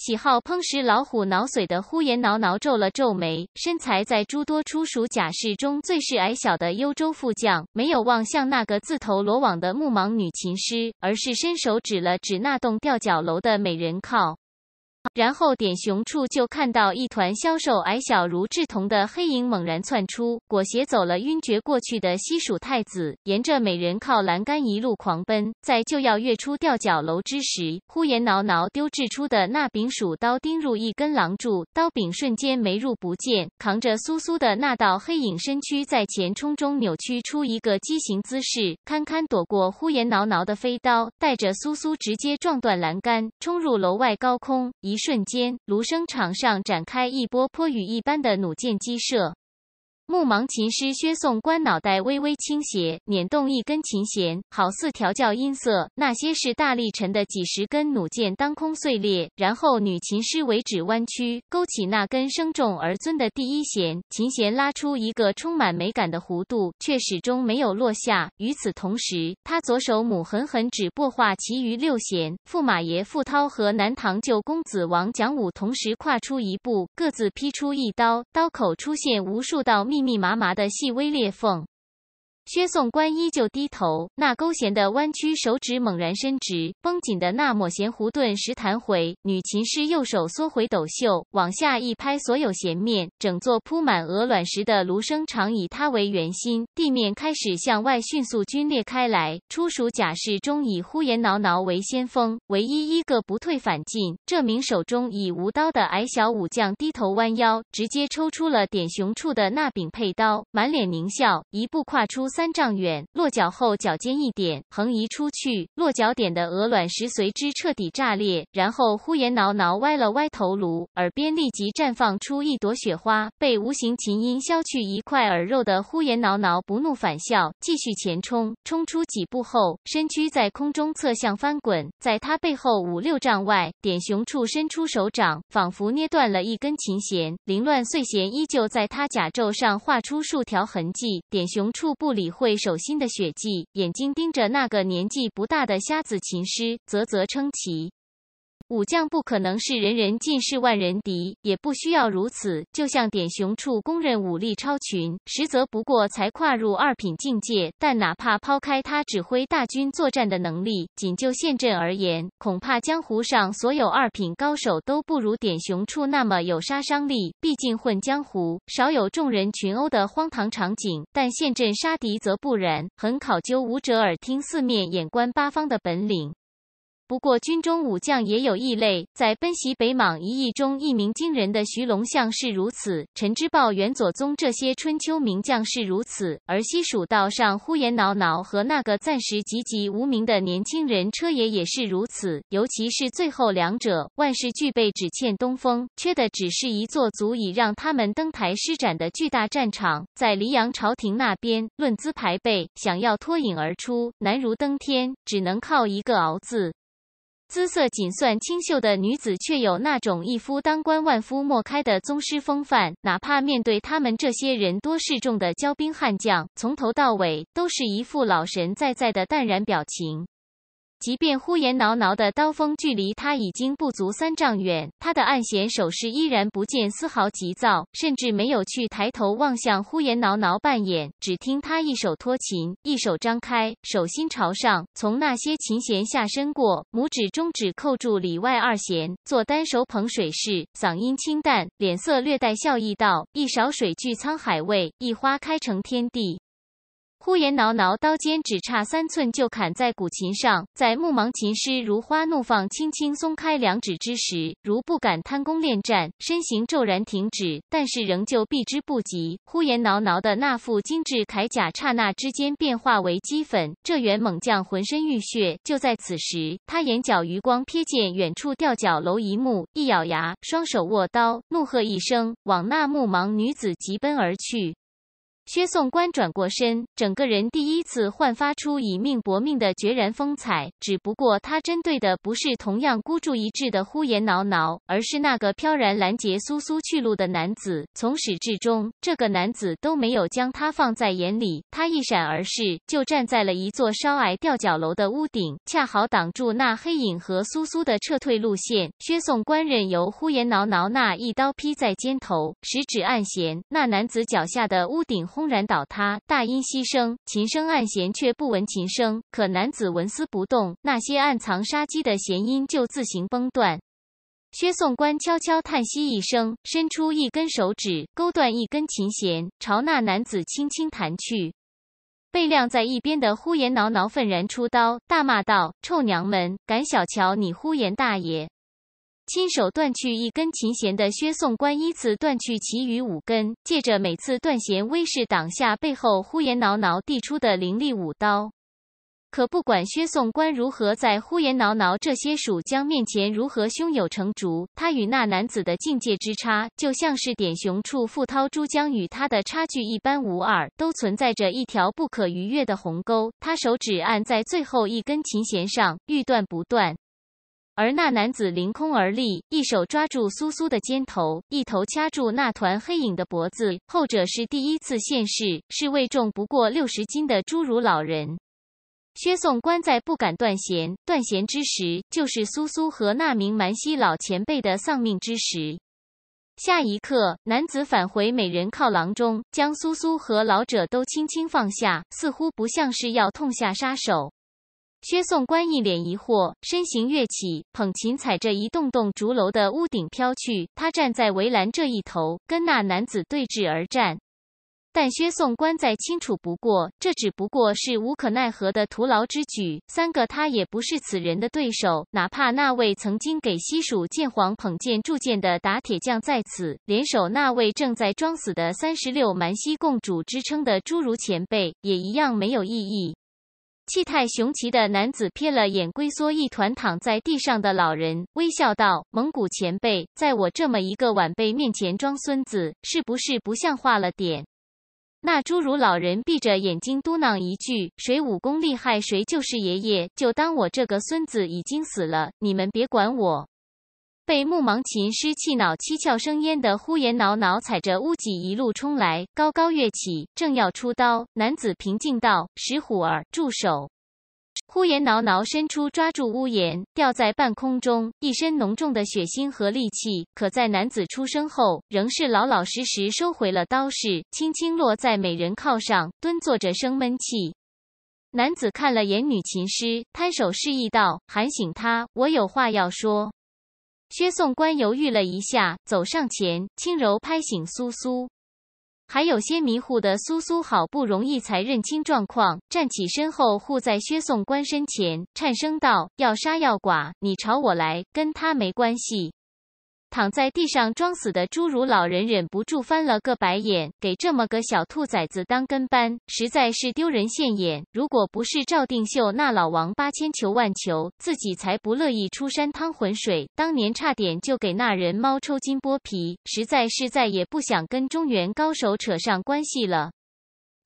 喜好烹食老虎脑髓的呼延挠挠皱了皱眉，身材在诸多初蜀甲士中最是矮小的幽州副将，没有望向那个自投罗网的木芒女琴师，而是伸手指了指那栋吊脚楼的美人靠。然后点熊处就看到一团消瘦矮小如稚童的黑影猛然窜出，裹挟走了晕厥过去的西蜀太子，沿着美人靠栏杆一路狂奔，在就要跃出吊脚楼之时，呼延挠挠丢掷出的那柄鼠刀钉入一根廊柱，刀柄瞬间没入不见，扛着苏苏的那道黑影身躯在前冲中扭曲出一个畸形姿势，堪堪躲过呼延挠挠的飞刀，带着苏苏直接撞断栏杆，冲入楼外高空。一瞬间，卢生场上展开一波泼雨一般的弩箭击射。木盲琴师薛颂官脑袋微微倾斜，捻动一根琴弦，好似调教音色。那些是大力沉的几十根弩箭当空碎裂。然后女琴师为指弯曲，勾起那根声重而尊的第一弦，琴弦拉出一个充满美感的弧度，却始终没有落下。与此同时，他左手母狠狠指拨化其余六弦。驸马爷傅涛和南唐旧公子王蒋武同时跨出一步，各自劈出一刀，刀口出现无数道密。密密麻麻的细微裂缝。薛宋官依旧低头，那勾弦的弯曲手指猛然伸直，绷紧的那抹弦弧顿时弹回。女琴师右手缩回斗袖，往下一拍，所有弦面。整座铺满鹅卵石的芦笙场以它为圆心，地面开始向外迅速龟裂开来。初属甲士中以呼延挠挠为先锋，唯一一个不退反进。这名手中已无刀的矮小武将低头弯腰，直接抽出了点熊处的那柄佩刀，满脸狞笑，一步跨出。三丈远落脚后，脚尖一点，横移出去，落脚点的鹅卵石随之彻底炸裂。然后呼延挠挠歪了歪头颅，耳边立即绽放出一朵雪花，被无形琴音削去一块耳肉的呼延挠挠不怒反笑，继续前冲。冲出几步后，身躯在空中侧向翻滚，在他背后五六丈外，点熊处伸出手掌，仿佛捏断了一根琴弦，凌乱碎弦依旧在他甲胄上画出数条痕迹。点熊处不理。会手心的血迹，眼睛盯着那个年纪不大的瞎子琴师，啧啧称奇。武将不可能是人人尽是万人敌，也不需要如此。就像点雄处公认武力超群，实则不过才跨入二品境界。但哪怕抛开他指挥大军作战的能力，仅就陷阵而言，恐怕江湖上所有二品高手都不如点雄处那么有杀伤力。毕竟混江湖，少有众人群殴的荒唐场景，但陷阵杀敌则不然，很考究武者耳听四面、眼观八方的本领。不过，军中武将也有异类，在奔袭北莽一役中一鸣惊人的徐龙象是如此，陈芝豹、袁左宗这些春秋名将是如此，而西蜀道上呼延脑脑和那个暂时籍籍无名的年轻人车野也是如此。尤其是最后两者，万事俱备，只欠东风，缺的只是一座足以让他们登台施展的巨大战场。在黎阳朝廷那边，论资排辈，想要脱颖而出，难如登天，只能靠一个熬字。姿色仅算清秀的女子，却有那种一夫当关、万夫莫开的宗师风范。哪怕面对他们这些人多势众的骄兵悍将，从头到尾都是一副老神在在的淡然表情。即便呼延挠挠的刀锋距离他已经不足三丈远，他的按弦手势依然不见丝毫急躁，甚至没有去抬头望向呼延挠挠半眼。只听他一手托琴，一手张开，手心朝上，从那些琴弦下伸过，拇指、中指扣住里外二弦，做单手捧水式，嗓音清淡，脸色略带笑意道：“一勺水聚沧海味，一花开成天地。”呼延挠挠刀尖只差三寸就砍在古琴上，在木芒琴师如花怒放、轻轻松开两指之时，如不敢贪功恋战，身形骤然停止，但是仍旧避之不及。呼延挠挠的那副精致铠甲刹那之间变化为齑粉，这员猛将浑身浴血。就在此时，他眼角余光瞥见远处吊脚楼一幕，一咬牙，双手握刀，怒喝一声，往那木芒女子疾奔而去。薛宋官转过身，整个人第一次焕发出以命搏命的决然风采。只不过他针对的不是同样孤注一掷的呼延挠挠，而是那个飘然拦截苏苏去路的男子。从始至终，这个男子都没有将他放在眼里。他一闪而逝，就站在了一座稍矮吊脚楼的屋顶，恰好挡住那黑影和苏苏的撤退路线。薛宋官任由呼延挠挠那一刀劈在肩头，食指按弦，那男子脚下的屋顶。轰然倒塌，大音牺牲，琴声暗弦却不闻琴声。可男子纹丝不动，那些暗藏杀机的弦音就自行崩断。薛宋官悄悄叹息一声，伸出一根手指勾断一根琴弦，朝那男子轻轻弹去。被晾在一边的呼延挠挠愤然出刀，大骂道：“臭娘们，敢小瞧你呼延大爷！”亲手断去一根琴弦的薛宋官依次断去其余五根，借着每次断弦威势挡下背后呼延挠挠递出的凌厉舞刀。可不管薛宋官如何在呼延挠挠这些蜀将面前如何胸有成竹，他与那男子的境界之差，就像是点雄处富涛珠江与他的差距一般无二，都存在着一条不可逾越的鸿沟。他手指按在最后一根琴弦上，欲断不断。而那男子凌空而立，一手抓住苏苏的肩头，一头掐住那团黑影的脖子。后者是第一次现世，是位重不过六十斤的侏儒老人。薛宋官在不敢断弦，断弦之时，就是苏苏和那名蛮西老前辈的丧命之时。下一刻，男子返回美人靠廊中，将苏苏和老者都轻轻放下，似乎不像是要痛下杀手。薛宋官一脸疑惑，身形跃起，捧琴踩着一栋栋竹楼的屋顶飘去。他站在围栏这一头，跟那男子对峙而战。但薛宋官再清楚不过，这只不过是无可奈何的徒劳之举。三个他也不是此人的对手，哪怕那位曾经给西蜀剑皇捧剑铸剑的打铁匠在此联手，那位正在装死的三十六蛮西共主之称的侏儒前辈，也一样没有意义。气态雄奇的男子瞥了眼龟缩一团躺在地上的老人，微笑道：“蒙古前辈，在我这么一个晚辈面前装孙子，是不是不像话了点？”那侏儒老人闭着眼睛嘟囔一句：“谁武功厉害，谁就是爷爷。就当我这个孙子已经死了，你们别管我。”被木盲琴师气恼七窍生烟的呼延挠挠踩着屋脊一路冲来，高高跃起，正要出刀，男子平静道：“石虎儿，住手！”呼延挠挠伸出抓住屋檐，吊在半空中，一身浓重的血腥和戾气，可在男子出声后，仍是老老实实收回了刀势，轻轻落在美人靠上，蹲坐着生闷气。男子看了眼女琴师，摊手示意道：“喊醒她，我有话要说。”薛宋官犹豫了一下，走上前，轻柔拍醒苏苏。还有些迷糊的苏苏，好不容易才认清状况，站起身后，护在薛宋官身前，颤声道：“要杀要剐，你朝我来，跟他没关系。”躺在地上装死的侏儒老人忍不住翻了个白眼，给这么个小兔崽子当跟班，实在是丢人现眼。如果不是赵定秀那老王八千求万求，自己才不乐意出山趟浑水。当年差点就给那人猫抽筋剥皮，实在是再也不想跟中原高手扯上关系了。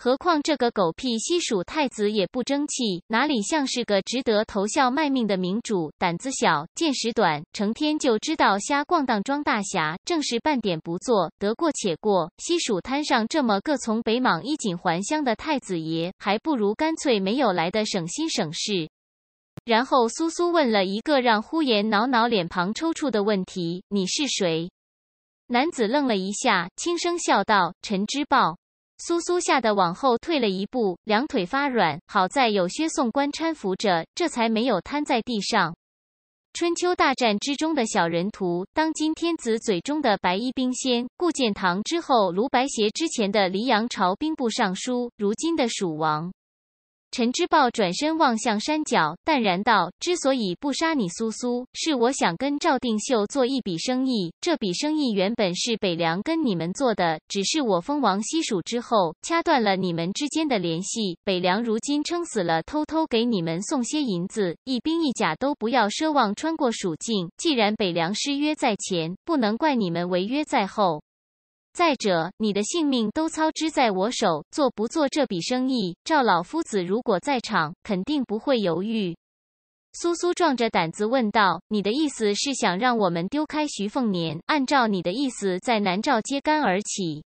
何况这个狗屁西蜀太子也不争气，哪里像是个值得投效卖命的明主？胆子小，见识短，成天就知道瞎逛荡，装大侠，正事半点不做，得过且过。西蜀摊上这么个从北莽衣锦还乡的太子爷，还不如干脆没有来的省心省事。然后苏苏问了一个让呼延挠挠脸庞抽搐的问题：“你是谁？”男子愣了一下，轻声笑道：“陈知豹。”苏苏吓得往后退了一步，两腿发软，好在有薛宋官搀扶着，这才没有瘫在地上。春秋大战之中的小人图，当今天子嘴中的白衣兵仙，顾建堂之后，卢白邪之前的黎阳朝兵部尚书，如今的蜀王。陈之豹转身望向山脚，淡然道：“之所以不杀你，苏苏，是我想跟赵定秀做一笔生意。这笔生意原本是北凉跟你们做的，只是我封王西蜀之后，掐断了你们之间的联系。北凉如今撑死了，偷偷给你们送些银子，一兵一甲都不要奢望穿过蜀境。既然北凉失约在前，不能怪你们违约在后。”再者，你的性命都操之在我手，做不做这笔生意？赵老夫子如果在场，肯定不会犹豫。苏苏壮着胆子问道：“你的意思是想让我们丢开徐凤年，按照你的意思，在南诏揭竿而起？”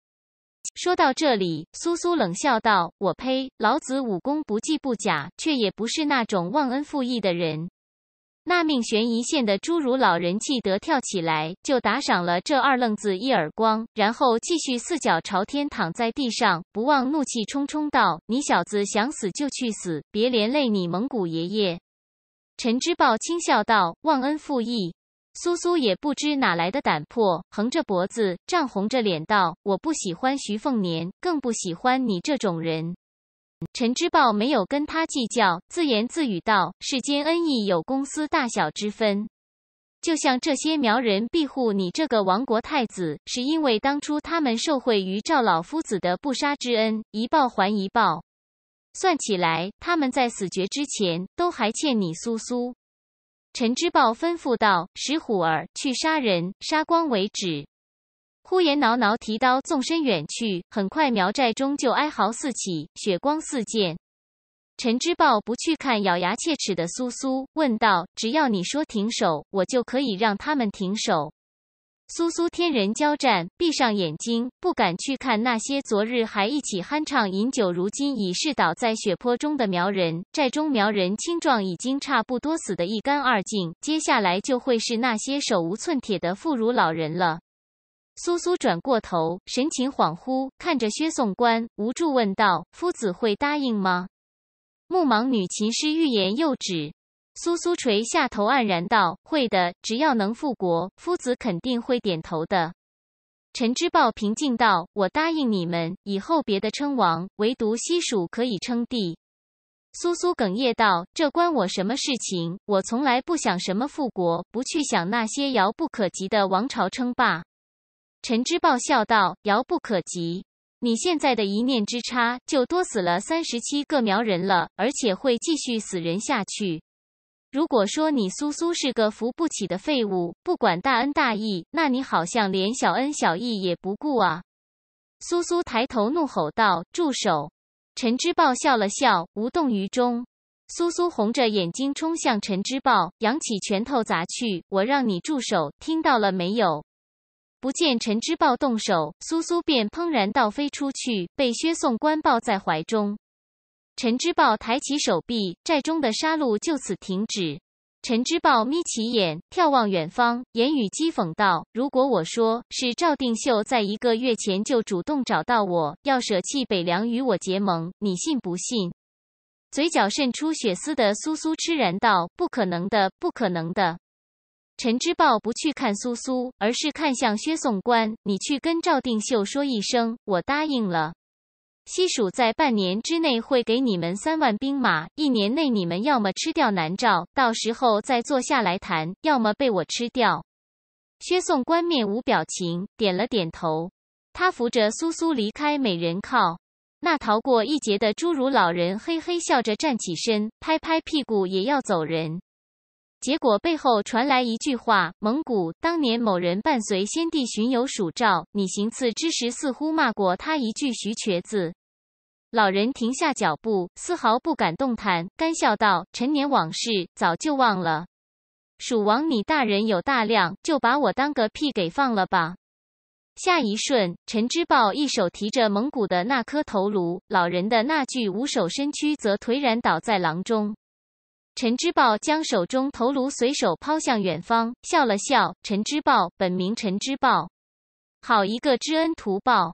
说到这里，苏苏冷笑道：“我呸！老子武功不济不假，却也不是那种忘恩负义的人。”那命悬一线的侏儒老人气得跳起来，就打赏了这二愣子一耳光，然后继续四脚朝天躺在地上，不忘怒气冲冲道：“你小子想死就去死，别连累你蒙古爷爷。”陈芝豹轻笑道：“忘恩负义。”苏苏也不知哪来的胆魄，横着脖子，涨红着脸道：“我不喜欢徐凤年，更不喜欢你这种人。”陈之豹没有跟他计较，自言自语道：“世间恩义有公司大小之分，就像这些苗人庇护你这个亡国太子，是因为当初他们受惠于赵老夫子的不杀之恩，一报还一报。算起来，他们在死绝之前，都还欠你苏苏。”陈之豹吩咐道：“石虎儿去杀人，杀光为止。”呼延挠挠提刀纵身远去，很快苗寨中就哀嚎四起，血光四溅。陈知豹不去看咬牙切齿的苏苏，问道：“只要你说停手，我就可以让他们停手。”苏苏天人交战，闭上眼睛，不敢去看那些昨日还一起酣畅饮酒，如今已是倒在血泊中的苗人。寨中苗人青壮已经差不多死得一干二净，接下来就会是那些手无寸铁的妇孺老人了。苏苏转过头，神情恍惚，看着薛宋官，无助问道：“夫子会答应吗？”木盲女琴师欲言又止。苏苏垂下头，黯然道：“会的，只要能复国，夫子肯定会点头的。”陈之豹平静道：“我答应你们，以后别的称王，唯独西蜀可以称帝。”苏苏哽咽道：“这关我什么事情？我从来不想什么复国，不去想那些遥不可及的王朝称霸。”陈之豹笑道：“遥不可及，你现在的一念之差，就多死了三十七个苗人了，而且会继续死人下去。如果说你苏苏是个扶不起的废物，不管大恩大义，那你好像连小恩小义也不顾啊！”苏苏抬头怒吼道：“住手！”陈之豹笑了笑，无动于衷。苏苏红着眼睛冲向陈之豹，扬起拳头砸去：“我让你住手，听到了没有？”不见陈之豹动手，苏苏便砰然倒飞出去，被薛宋官抱在怀中。陈之豹抬起手臂，寨中的杀戮就此停止。陈之豹眯起眼，眺望远方，言语讥讽道：“如果我说是赵定秀在一个月前就主动找到我，要舍弃北凉与我结盟，你信不信？”嘴角渗出血丝的苏苏吃然道：“不可能的，不可能的。”陈之豹不去看苏苏，而是看向薛颂官：“你去跟赵定秀说一声，我答应了。西蜀在半年之内会给你们三万兵马，一年内你们要么吃掉南诏，到时候再坐下来谈；要么被我吃掉。”薛颂官面无表情，点了点头。他扶着苏苏离开美人靠。那逃过一劫的侏儒老人嘿嘿笑着站起身，拍拍屁股也要走人。结果背后传来一句话：“蒙古当年某人伴随先帝巡游蜀赵，你行刺之时似乎骂过他一句‘徐瘸子’。”老人停下脚步，丝毫不敢动弹，干笑道：“陈年往事早就忘了。蜀王，你大人有大量，就把我当个屁给放了吧。”下一瞬，陈之豹一手提着蒙古的那颗头颅，老人的那具无手身躯则颓然倒在廊中。陈芝豹将手中头颅随手抛向远方，笑了笑。陈芝豹，本名陈芝豹，好一个知恩图报。